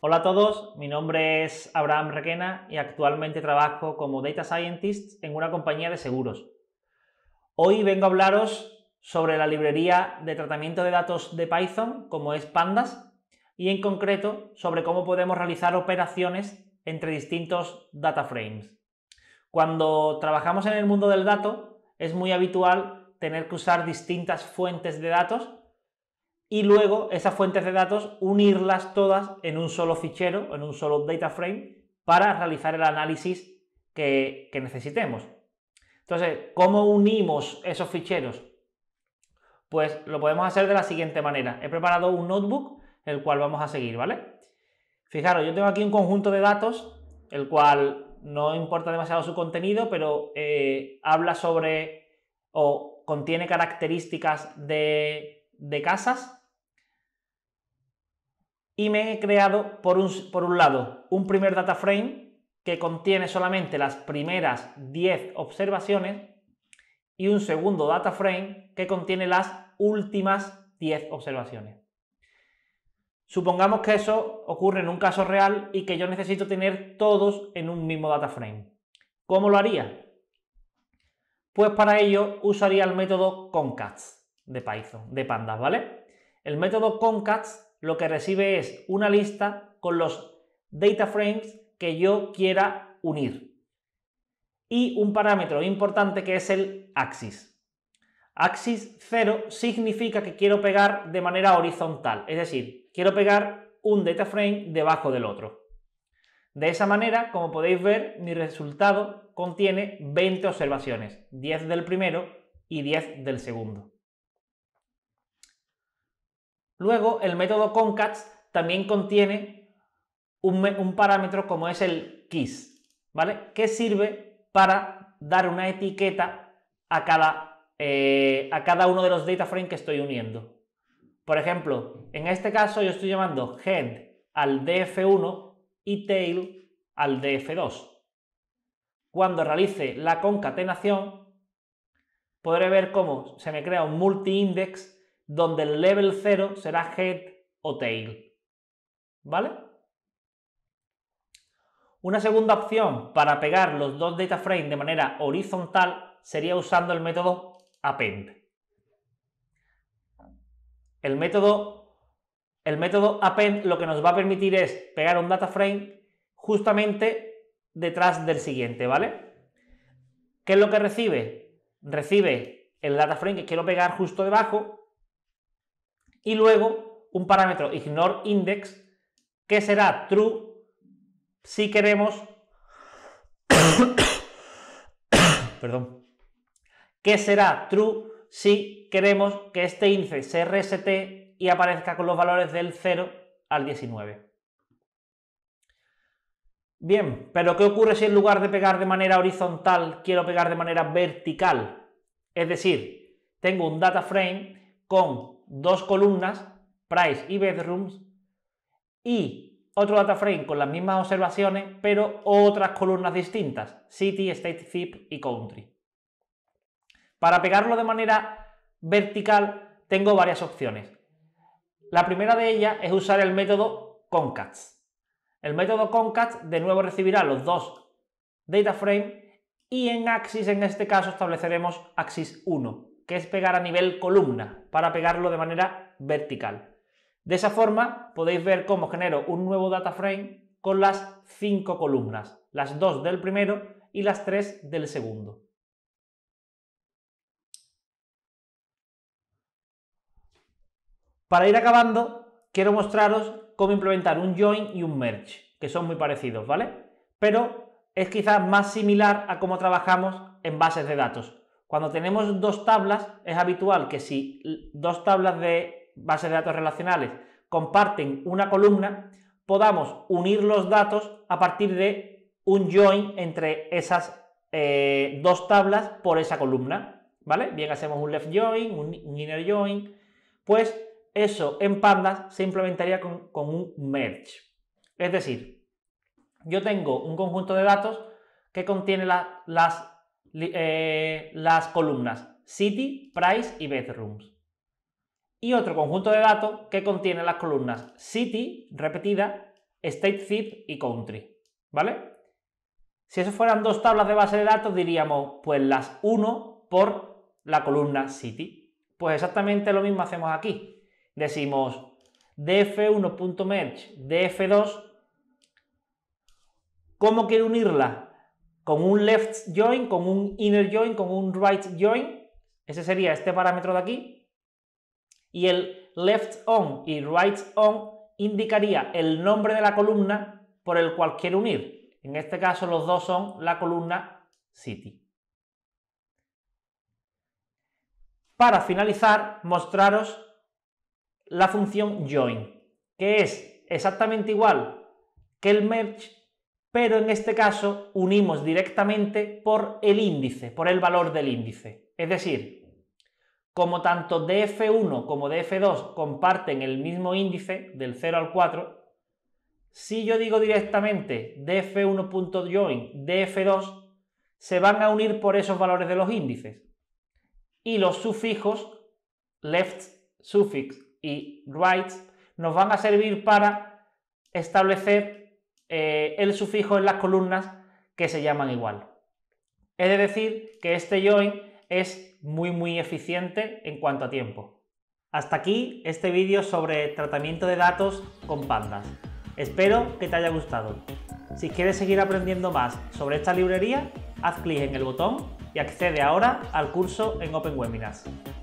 Hola a todos, mi nombre es Abraham Requena y actualmente trabajo como Data Scientist en una compañía de seguros. Hoy vengo a hablaros sobre la librería de tratamiento de datos de Python, como es Pandas, y en concreto sobre cómo podemos realizar operaciones entre distintos data frames. Cuando trabajamos en el mundo del dato, es muy habitual tener que usar distintas fuentes de datos y luego esas fuentes de datos unirlas todas en un solo fichero, en un solo data frame, para realizar el análisis que, necesitemos. Entonces, ¿cómo unimos esos ficheros? Pues lo podemos hacer de la siguiente manera. He preparado un notebook, el cual vamos a seguir, ¿vale? Fijaros, yo tengo aquí un conjunto de datos, el cual no importa demasiado su contenido, pero eh, habla sobre o contiene características de, de casas y me he creado, por un, lado, un primer data frame que contiene solamente las primeras 10 observaciones y un segundo data frame que contiene las últimas 10 observaciones. Supongamos que eso ocurre en un caso real y que yo necesito tener todos en un mismo data frame. ¿Cómo lo haría? Pues para ello usaría el método concats de Python, de pandas, ¿vale? El método concats lo que recibe es una lista con los data frames que yo quiera unir. Y un parámetro importante que es el axis. Axis 0 significa que quiero pegar de manera horizontal, es decir, quiero pegar un data frame debajo del otro. De esa manera, como podéis ver, mi resultado contiene 20 observaciones, 10 del primero y 10 del segundo. Luego, el método concats también contiene un, parámetro como es el keys, ¿vale? Que sirve para dar una etiqueta a cada, eh, a cada uno de los data frames que estoy uniendo. Por ejemplo, en este caso yo estoy llamando head al df1 y tail al df2. Cuando realice la concatenación, podré ver cómo se me crea un multi-index donde el level 0 será head o tail. ¿Vale? Una segunda opción para pegar los dos data frames de manera horizontal sería usando el método append. El método, el método append lo que nos va a permitir es pegar un data frame justamente detrás del siguiente, ¿vale? ¿Qué es lo que recibe? Recibe el data frame que quiero pegar justo debajo y luego un parámetro ignore index que será true si queremos perdón que será true si queremos que este índice se resete y aparezca con los valores del 0 al 19. Bien, pero ¿qué ocurre si en lugar de pegar de manera horizontal quiero pegar de manera vertical? Es decir, tengo un data frame con dos columnas, price y bedrooms, y otro data frame con las mismas observaciones, pero otras columnas distintas, city, state, zip y country. Para pegarlo de manera vertical tengo varias opciones. La primera de ellas es usar el método concats. El método concats de nuevo recibirá los dos data y en axis en este caso estableceremos axis 1 que es pegar a nivel columna, para pegarlo de manera vertical. De esa forma podéis ver cómo genero un nuevo data frame con las cinco columnas, las dos del primero y las tres del segundo. Para ir acabando, quiero mostraros cómo implementar un join y un merge, que son muy parecidos, ¿vale? Pero es quizás más similar a cómo trabajamos en bases de datos, cuando tenemos dos tablas, es habitual que si dos tablas de bases de datos relacionales comparten una columna, podamos unir los datos a partir de un join entre esas eh, dos tablas por esa columna, ¿vale? Bien, hacemos un left join, un inner join, pues eso en pandas se implementaría con, un merge. Es decir, yo tengo un conjunto de datos que contiene las eh, las columnas City, Price y Bedrooms. Y otro conjunto de datos que contiene las columnas City, repetida, State, Zip y Country. ¿Vale? Si eso fueran dos tablas de base de datos, diríamos pues las 1 por la columna City. Pues exactamente lo mismo hacemos aquí. Decimos df1.merge, df2. ¿Cómo quiero unirla? con un left join, con un inner join, con un right join. Ese sería este parámetro de aquí. Y el left on y right on indicaría el nombre de la columna por el cual quiero unir. En este caso los dos son la columna city. Para finalizar, mostraros la función join, que es exactamente igual que el merge, pero en este caso unimos directamente por el índice, por el valor del índice. Es decir, como tanto DF1 como DF2 comparten el mismo índice del 0 al 4, si yo digo directamente df1.join, df2, se van a unir por esos valores de los índices. Y los sufijos, left suffix y right, nos van a servir para establecer eh, el sufijo en las columnas que se llaman igual. Es de decir que este join es muy muy eficiente en cuanto a tiempo. Hasta aquí este vídeo sobre tratamiento de datos con pandas. Espero que te haya gustado. Si quieres seguir aprendiendo más sobre esta librería, haz clic en el botón y accede ahora al curso en Open Webinars.